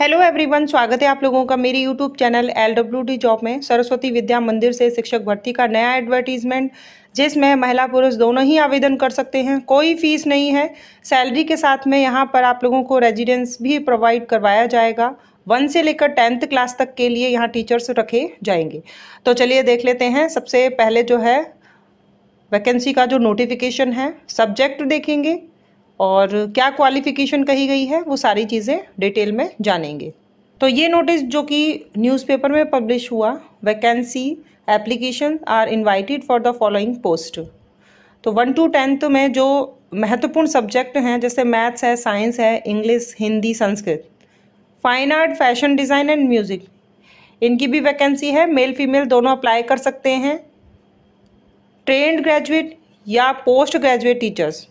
hello everyone स्वागत है आप लोगों का मेरी YouTube channel L W D job में सरस्वती विद्या मंदिर से शिक्षक भर्ती का नया एडवर्टीजमेंट जिसमें महिला पुरुष दोनों ही आवेदन कर सकते हैं कोई फीस नहीं है सैलरी के साथ में यहाँ पर आप लोगों को रेजिडेंस भी प्रोवाइड करवाया जाएगा वन से लेकर टेंथ क्लास तक के लिए यहाँ टीचर्स रखे जाएंगे तो चलिए देख लेते हैं सबसे पहले जो है वैकेंसी का जो नोटिफिकेशन है सब्जेक्ट देखेंगे और क्या क्वालिफ़िकेशन कही गई है वो सारी चीज़ें डिटेल में जानेंगे तो ये नोटिस जो कि न्यूज़पेपर में पब्लिश हुआ vacancy application are invited for the following post तो वन टू टेंथ में जो महत्वपूर्ण सब्जेक्ट हैं जैसे मैथ्स है साइंस है English Hindi Sanskrit fine art fashion design and music इनकी भी वैकेंसी है मेल फीमेल दोनों अप्लाई कर सकते हैं ट्रेंड ग्रेजुएट या पोस्ट ग्रेजुएट टीचर्स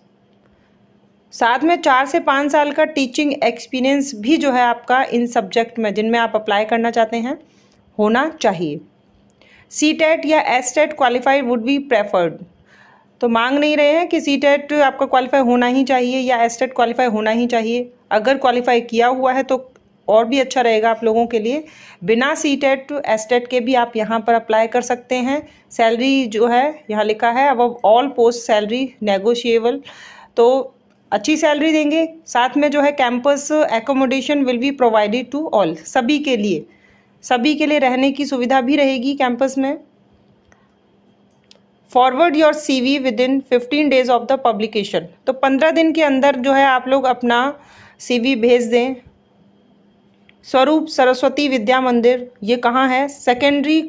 साथ में चार से पाँच साल का टीचिंग एक्सपीरियंस भी जो है आपका इन सब्जेक्ट में जिनमें आप अप्लाई करना चाहते हैं होना चाहिए सी टेट e या S TET qualified would be preferred तो मांग नहीं रहे हैं कि सी टेट e आपका क्वालिफाई होना ही चाहिए या एस टेट क्वालिफाई होना ही चाहिए अगर क्वालिफाई किया हुआ है तो और भी अच्छा रहेगा आप लोगों के लिए बिना सी टेट एस टेट के भी आप यहाँ पर अप्लाई कर सकते हैं सैलरी जो है यहाँ लिखा है अब ऑल पोस्ट सैलरी नेगोशिएबल तो अच्छी सैलरी देंगे साथ में जो है campus accommodation will be provided to all सभी के लिए सभी के लिए रहने की सुविधा भी रहेगी कैंपस में forward your CV within fifteen days of the publication तो पंद्रह दिन के अंदर जो है आप लोग अपना सीवी भेज दें स्वरूप सरस्वती विद्या मंदिर ये कहाँ है secondary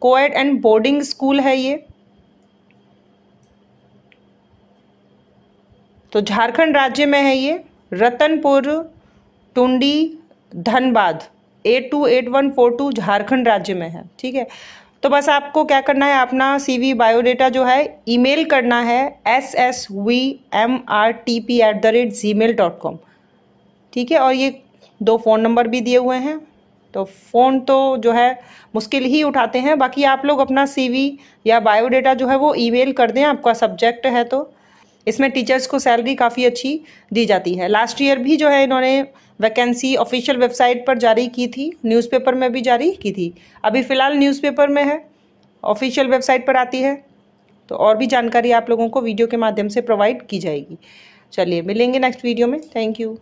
coed and boarding school है ये तो झारखंड राज्य में है ये Ratanpur Tundi Dhanbad eight two eight one four two Jharkhand राज्य में है ठीक है तो बस आपको क्या करना है अपना सीवी बायोडेटा जो है ईमेल करना है S S V M R T P at the rate Gmail dot com ठीक है और ये दो फ़ोन नंबर भी दिए हुए हैं तो फ़ोन तो जो है मुश्किल ही उठाते हैं बाकी आप लोग अपना सीवी या बायोडेटा जो है वो ईमेल कर दें आपका सब्जेक्ट है तो इसमें टीचर्स को सैलरी काफ़ी अच्छी दी जाती है लास्ट ईयर भी जो है इन्होंने वैकेंसी ऑफिशियल वेबसाइट पर जारी की थी न्यूज़पेपर में भी जारी की थी अभी फ़िलहाल न्यूज़पेपर में है ऑफिशियल वेबसाइट पर आती है तो और भी जानकारी आप लोगों को वीडियो के माध्यम से प्रोवाइड की जाएगी चलिए मिलेंगे नेक्स्ट वीडियो में थैंक यू